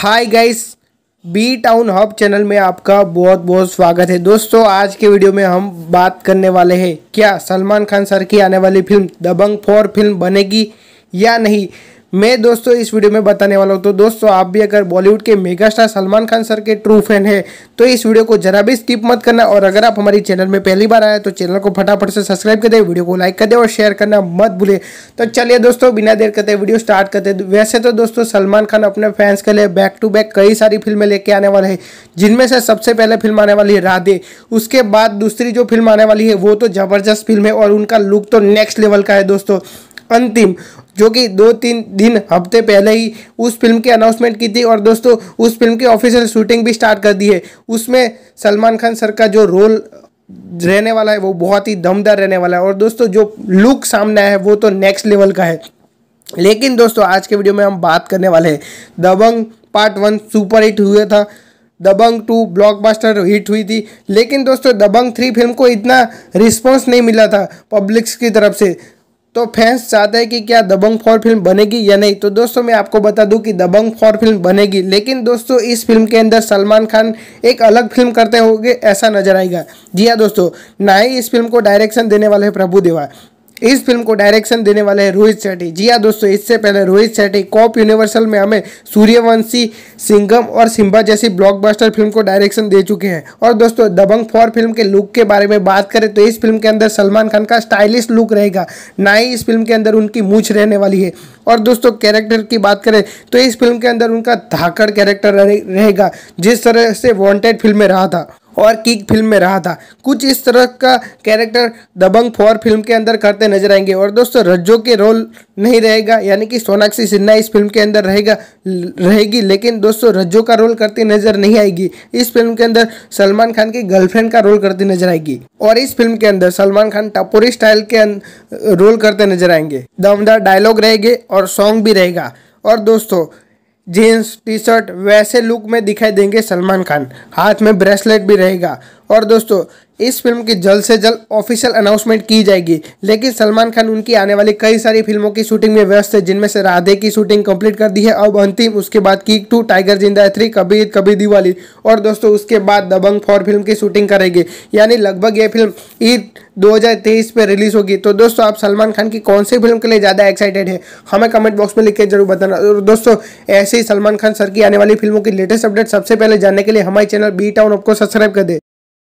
हाय guys B town hub channel में आपका बहुत बहुत स्वागत है दोस्तों आज के वीडियो में हम बात करने वाले हैं क्या सलमान खान सर की आने वाली फिल्म दबंग फोर फिल्म बनेगी या नहीं मैं दोस्तों इस वीडियो में बताने वाला हूँ तो दोस्तों आप भी अगर बॉलीवुड के mega star Salman Khan sir के ट्रू फैन है तो इस वीडियो को जरा भी स्किप मत करना और अगर आप हमारी चैनल में पहली बार आए तो चैनल को फटाफट से सब्सक्राइब कर दे वीडियो को लाइक कर दे और शेयर करना मत भूले तो चलिए दोस्तों बिना देर करते वीडियो स्टार्ट करते वैसे तो दोस्तों सलमान खान अपने फैंस के लिए बैक टू बैक कई सारी फिल्में लेके आने वाले हैं जिनमें से सबसे पहले फिल्म आने वाली है राधे उसके बाद दूसरी जो फिल्म आने वाली है वो तो ज़बरदस्त फिल्म है और उनका लुक तो नेक्स्ट लेवल का है दोस्तों अंतिम जो कि दो तीन दिन हफ्ते पहले ही उस फिल्म की अनाउंसमेंट की थी और दोस्तों उस फिल्म की ऑफिशियल शूटिंग भी स्टार्ट कर दी है उसमें सलमान खान सर का जो रोल रहने वाला है वो बहुत ही दमदार रहने वाला है और दोस्तों जो लुक सामने आया है वो तो नेक्स्ट लेवल का है लेकिन दोस्तों आज के वीडियो में हम बात करने वाले हैं Dabangg part one super hit हुआ था दबंग टू ब्लॉकबस्टर हिट हुई थी लेकिन दोस्तों दबंग थ्री फिल्म को इतना रिस्पॉन्स नहीं मिला था पब्लिक्स की तरफ से तो फैंस चाहते हैं कि क्या दबंग फॉर फिल्म बनेगी या नहीं तो दोस्तों मैं आपको बता दूं कि दबंग फॉर फिल्म बनेगी लेकिन दोस्तों इस फिल्म के अंदर सलमान खान एक अलग फिल्म करते होंगे ऐसा नजर आएगा जी हाँ दोस्तों ना ही इस फिल्म को डायरेक्शन देने वाले हैं प्रभु देवा इस फिल्म को डायरेक्शन देने वाले हैं रोहित शेट्टी जी हाँ दोस्तों इससे पहले रोहित सेठी कॉप यूनिवर्सल में हमें सूर्यवंशी सिंगम और सिम्बा जैसी ब्लॉकबस्टर फिल्म को डायरेक्शन दे चुके हैं और दोस्तों दबंग फॉर फिल्म के लुक के बारे में बात करें तो इस फिल्म के अंदर सलमान खान का स्टाइलिश लुक रहेगा ना ही इस फिल्म के अंदर उनकी मूछ रहने वाली है और दोस्तों कैरेक्टर की बात करें तो इस फिल्म के अंदर उनका धाकड़ कैरेक्टर रहेगा जिस तरह से वॉन्टेड फिल्म में रहा था और किक फिल्म में रहा था कुछ इस तरह का कैरेक्टर दबंग फोर फिल्म के अंदर करते नजर आएंगे और दोस्तों रज्जो के रोल नहीं रहेगा यानी कि सोनाक्षी सिन्हा इस फिल्म के अंदर रहेगा रहेगी लेकिन दोस्तों रज्जो का रोल करती नजर नहीं आएगी इस फिल्म के अंदर सलमान खान की गर्लफ्रेंड का रोल करती नजर आएगी और इस फिल्म के अंदर सलमान खान टपोरी स्टाइल के अं-, रोल करते नजर आएंगे दमदार डायलॉग रहेंगे और सॉन्ग भी रहेगा और दोस्तों जीन्स टी शर्ट वैसे लुक में दिखाई देंगे सलमान खान हाथ में ब्रेसलेट भी रहेगा और दोस्तों इस फिल्म की जल्द से जल्द ऑफिशियल अनाउंसमेंट की जाएगी लेकिन सलमान खान उनकी आने वाली कई सारी फिल्मों की शूटिंग में व्यस्त है जिनमें से राधे की शूटिंग कंप्लीट कर दी है अब अंतिम उसके बाद किक टू टाइगर जिंदा है थ्री कभी ईद कभी दिवाली और दोस्तों उसके बाद दबंग फोर फिल्म की शूटिंग करेगी यानी लगभग ये फिल्म ईद दो हज़ार रिलीज होगी तो दोस्तों आप सलमान खान की कौन सी फिल्म के लिए ज़्यादा एक्साइटेड है हमें कमेंट बॉक्स में लिख के जरूर बताना और दोस्तों ऐसे ही सलमान खान सर की आने वाली फिल्मों की लेटेस्ट अपडेट सबसे पहले जानने के लिए हमारे चैनल बी टाउन आपको सब्सक्राइब कर दे